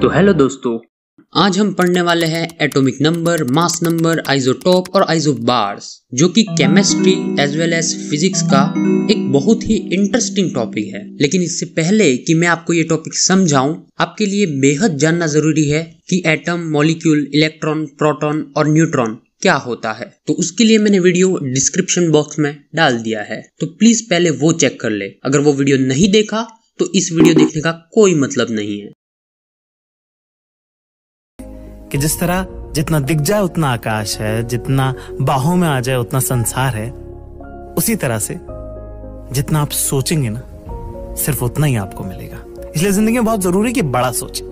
तो हेलो दोस्तों आज हम पढ़ने वाले हैं atomic number mass number isotope और आइसोबार्स जो कि chemistry as well as physics का एक बहुत ही इंटरेस्टिंग टॉपिक है लेकिन इससे पहले कि मैं आपको ये टॉपिक समझाऊं आपके लिए बेहद जानना जरूरी है कि एटम मॉलिक्यूल इलेक्ट्रॉन प्रोटॉन और न्यूट्रॉन क्या होता है तो उसके लिए मैंने वीडियो डिस्क्रिप्शन बॉक्स में डाल दिया है तो प्लीज पहले वो चेक कर ले अगर वो वीडियो नहीं देखा तो इस वीडियो देखने का कोई मतलब नहीं है कि जिस तरह जितना दिख जाए उतना आकाश है जितना बाहों में आ जाए उतना संसार है उसी तरह से जितना आप सोचेंगे ना सिर्फ उतना ही आपको मिलेगा इसलिए जिंदगी में बहुत जरूरी कि बड़ा सोचें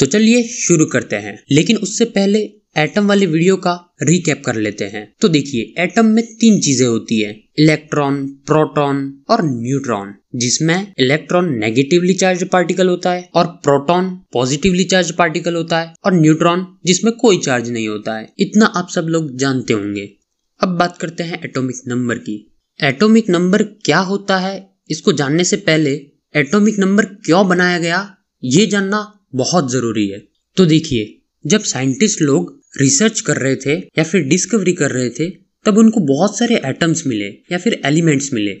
तो चलिए शुरू करते हैं लेकिन उससे पहले एटम वाले वीडियो का रिकैप कर लेते हैं तो देखिए एटम में तीन चीजें होती है इलेक्ट्रॉन प्रोटॉन और न्यूट्रॉन जिसमें इलेक्ट्रॉन नेगेटिवली चार्ज पार्टिकल होता है और प्रोटॉन पॉजिटिवली चार्ज पार्टिकल होता है और न्यूट्रॉन जिसमें कोई चार्ज नहीं होता है इतना आप सब लोग जानते होंगे अब बात करते हैं एटॉमिक नंबर की एटॉमिक नंबर क्या होता है इसको जानने से पहले एटॉमिक नंबर क्यों बनाया गया ये जानना बहुत ज़रूरी है तो देखिए जब साइंटिस्ट लोग रिसर्च कर रहे थे या फिर डिस्कवरी कर रहे थे तब उनको बहुत सारे एटम्स मिले या फिर एलिमेंट्स मिले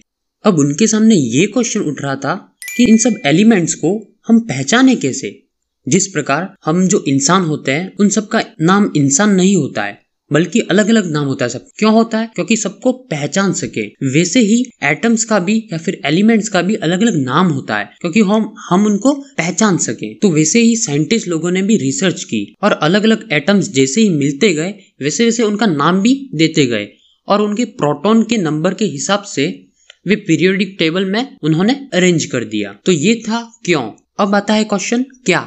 अब उनके सामने ये क्वेश्चन उठ रहा था कि इन सब एलिमेंट्स को हम पहचाने कैसे जिस प्रकार हम जो इंसान होते हैं उन सब का नाम इंसान नहीं होता है बल्कि अलग अलग नाम होता है सब क्यों होता है क्योंकि सबको पहचान सके वैसे ही एटम्स का भी या फिर एलिमेंट्स का भी अलग अलग नाम होता है क्योंकि हम हम उनको पहचान सके तो वैसे ही साइंटिस्ट लोगों ने भी रिसर्च की और अलग अलग एटम्स जैसे ही मिलते गए वैसे वैसे उनका नाम भी देते गए और उनके प्रोटोन के नंबर के हिसाब से वे पीरियोडिक टेबल में उन्होंने अरेंज कर दिया तो ये था क्यों अब आता है क्वेश्चन क्या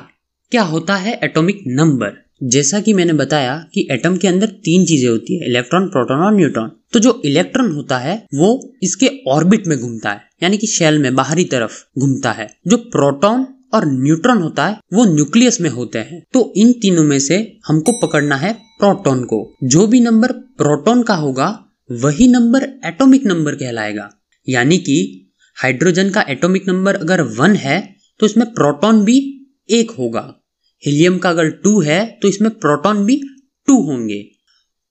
क्या होता है एटॉमिक नंबर जैसा कि मैंने बताया कि एटम के अंदर तीन चीजें होती है इलेक्ट्रॉन प्रोटॉन और न्यूट्रॉन तो जो इलेक्ट्रॉन होता है वो इसके ऑर्बिट में घूमता है यानी कि शेल में बाहरी तरफ घूमता है जो प्रोटॉन और न्यूट्रॉन होता है वो न्यूक्लियस में होते हैं तो इन तीनों में से हमको पकड़ना है प्रोटॉन को जो भी नंबर प्रोटॉन का होगा वही नंबर एटॉमिक नंबर कहलाएगा यानी कि हाइड्रोजन का एटॉमिक नंबर अगर वन है तो इसमें प्रोटॉन भी एक होगा हीलियम का अगर टू है तो इसमें प्रोटॉन भी टू होंगे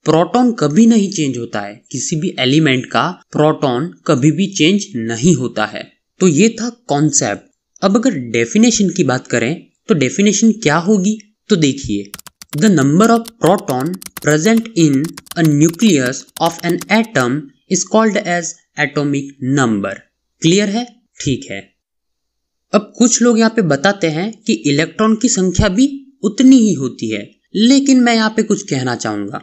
प्रोटॉन कभी नहीं चेंज होता है किसी भी एलिमेंट का प्रोटॉन कभी भी चेंज नहीं होता है तो ये था कॉन्सेप्ट अब अगर डेफिनेशन की बात करें तो डेफिनेशन क्या होगी तो देखिए the number of proton present in nucleus of an atom is called as atomic number clear है ठीक है अब कुछ लोग यहाँ पे बताते हैं कि इलेक्ट्रॉन की संख्या भी उतनी ही होती है लेकिन मैं यहाँ पे कुछ कहना चाहूंगा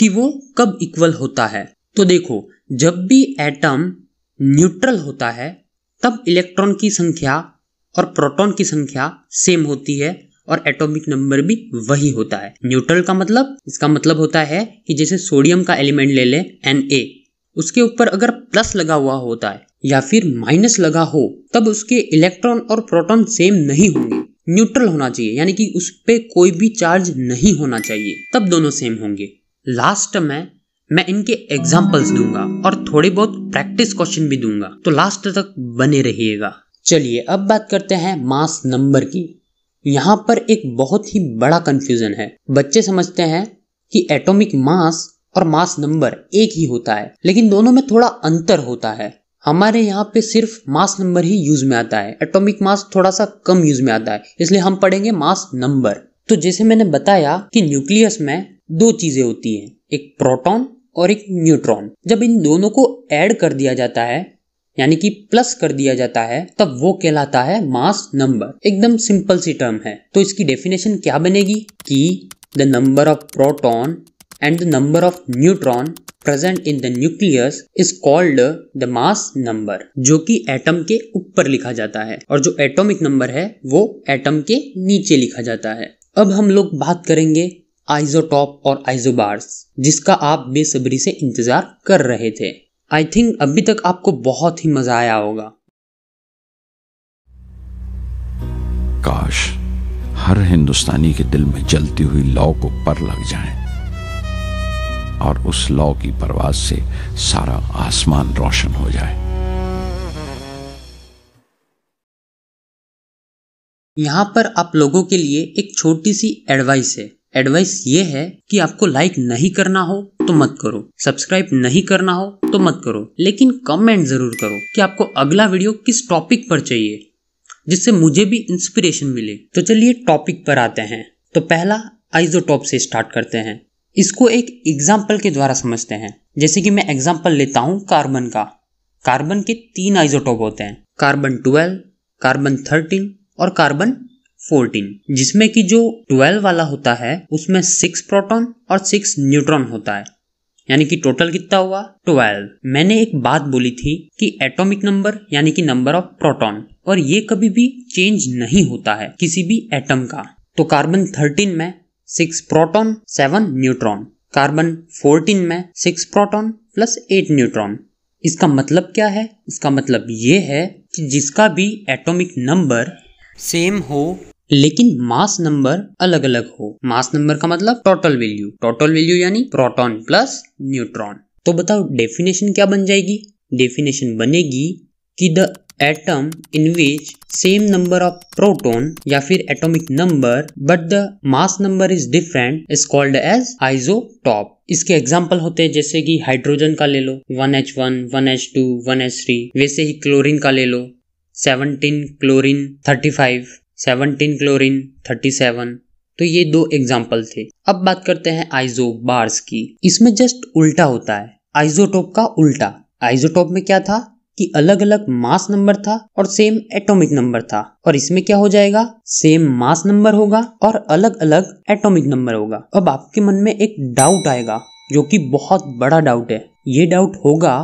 कि वो कब इक्वल होता है तो देखो जब भी एटम न्यूट्रल होता है तब इलेक्ट्रॉन की संख्या और प्रोटॉन की संख्या सेम होती है और एटॉमिक नंबर भी वही होता है न्यूट्रल का मतलब इसका मतलब होता है कि जैसे सोडियम का एलिमेंट ले ले एन ए उसके ऊपर अगर प्लस लगा हुआ होता है या फिर माइनस लगा हो तब उसके इलेक्ट्रॉन और प्रोटॉन सेम नहीं होंगे न्यूट्रल होना चाहिए यानी कि उस पर कोई भी चार्ज नहीं होना चाहिए तब दोनों सेम होंगे लास्ट में मैं इनके एग्जाम्पल्स दूंगा और थोड़े बहुत प्रैक्टिस क्वेश्चन भी दूंगा तो लास्ट तक बने रहिएगा चलिए अब बात करते हैं मास नंबर की यहाँ पर एक बहुत ही बड़ा कंफ्यूजन है बच्चे समझते हैं कि एटॉमिक मास और मास नंबर एक ही होता है लेकिन दोनों में थोड़ा अंतर होता है हमारे यहाँ पे सिर्फ मास नंबर ही यूज में आता है एटॉमिक मास थोड़ा सा कम यूज में आता है इसलिए हम पढ़ेंगे मास नंबर तो जैसे मैंने बताया कि न्यूक्लियस में दो चीजें होती हैं एक प्रोटॉन और एक न्यूट्रॉन जब इन दोनों को ऐड कर दिया जाता है यानी कि प्लस कर दिया जाता है तब वो कहलाता है मास नंबर एकदम सिंपल सी टर्म है तो इसकी डेफिनेशन क्या बनेगी कि the number of proton and the number of neutron present in the nucleus is called the mass number जो कि एटम के ऊपर लिखा जाता है और जो एटॉमिक नंबर है वो एटम के नीचे लिखा जाता है अब हम लोग बात करेंगे आइजोटॉप और आइजोबार्स जिसका आप बेसब्री से इंतजार कर रहे थे आई थिंक अभी तक आपको बहुत ही मजा आया होगा काश हर हिंदुस्तानी के दिल में जलती हुई लौ को पर लग जाए और उस लौ की परवाज से सारा आसमान रोशन हो जाए यहाँ पर आप लोगों के लिए एक छोटी सी एडवाइस है एडवाइस ये है कि आपको लाइक नहीं करना हो तो मत करो सब्सक्राइब नहीं करना हो तो मत करो लेकिन कमेंट जरूर करो कि आपको अगला वीडियो किस टॉपिक पर चाहिए जिससे मुझे भी इंस्पिरेशन मिले तो चलिए टॉपिक पर आते हैं तो पहला आइजोटॉप से स्टार्ट करते हैं इसको एक एग्जाम्पल के द्वारा समझते हैं जैसे कि मैं एग्जाम्पल लेता हूँ कार्बन का कार्बन के तीन आइसोटोप होते हैं कार्बन ट्वेल्व कार्बन थर्टीन और कार्बन फोर्टीन जिसमें कि जो ट्वेल्व वाला होता है उसमें सिक्स प्रोटॉन और सिक्स न्यूट्रॉन होता है यानी कि टोटल कितना हुआ ट्वेल्व मैंने एक बात बोली थी कि एटॉमिक नंबर यानी कि नंबर ऑफ प्रोटॉन और ये कभी भी चेंज नहीं होता है किसी भी एटम का तो कार्बन थर्टीन में six proton seven neutron carbon fourteen में six proton plus eight neutron इसका मतलब क्या है इसका मतलब ये है कि जिसका भी एटॉमिक नंबर सेम हो लेकिन मास नंबर अलग अलग हो मास नंबर का मतलब टोटल वैल्यू टोटल वैल्यू यानी प्रोटॉन प्लस न्यूट्रॉन तो बताओ डेफिनेशन क्या बन जाएगी डेफिनेशन बनेगी कि the atom in which same number of proton या फिर atomic number but the mass number is different is called as isotope इसके एग्जाम्पल होते हैं जैसे कि हाइड्रोजन का ले लो 1H1, 1H2, 1H3 वैसे ही क्लोरीन का ले लो 17 क्लोरीन 35, 17 क्लोरीन 37 तो ये दो एग्जाम्पल थे अब बात करते हैं आइजो बार्स की इसमें जस्ट उल्टा होता है आइजोटोप का उल्टा आइजोटोप में क्या था कि अलग अलग मास नंबर था और सेम एटॉमिक नंबर था और इसमें क्या हो जाएगा सेम मास नंबर होगा और अलग अलग एटॉमिक नंबर होगा अब आपके मन में एक डाउट आएगा जो कि बहुत बड़ा डाउट है ये डाउट होगा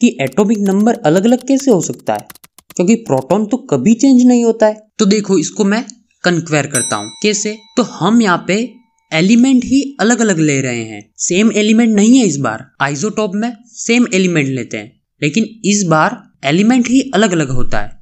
कि एटॉमिक नंबर अलग अलग कैसे हो सकता है क्योंकि प्रोटॉन तो कभी चेंज नहीं होता है तो देखो इसको मैं कंक्वेयर करता हूँ कैसे तो हम यहाँ पे एलिमेंट ही अलग अलग ले रहे हैं सेम एलिमेंट नहीं है इस बार आइजोटॉप में सेम एलिमेंट लेते हैं लेकिन इस बार एलिमेंट ही अलग अलग होता है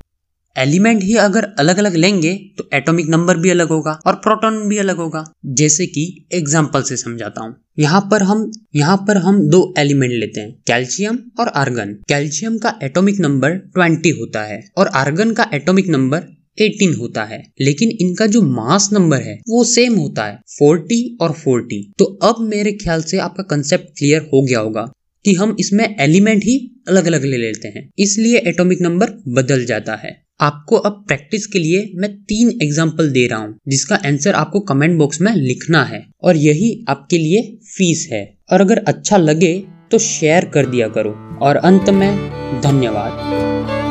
एलिमेंट ही अगर अलग अलग लेंगे तो एटॉमिक नंबर भी अलग होगा और प्रोटॉन भी अलग होगा जैसे कि एग्जाम्पल से समझाता हूँ यहाँ पर हम यहाँ पर हम दो एलिमेंट लेते हैं कैल्शियम और आर्गन कैल्शियम का एटॉमिक नंबर 20 होता है और आर्गन का एटॉमिक नंबर 18 होता है लेकिन इनका जो मास नंबर है वो सेम होता है 40 और 40 तो अब मेरे ख्याल से आपका कंसेप्ट क्लियर हो गया होगा कि हम इसमें एलिमेंट ही अलग अलग ले लेते हैं इसलिए एटॉमिक नंबर बदल जाता है आपको अब प्रैक्टिस के लिए मैं तीन एग्जाम्पल दे रहा हूँ जिसका आंसर आपको कमेंट बॉक्स में लिखना है और यही आपके लिए फीस है और अगर अच्छा लगे तो शेयर कर दिया करो और अंत में धन्यवाद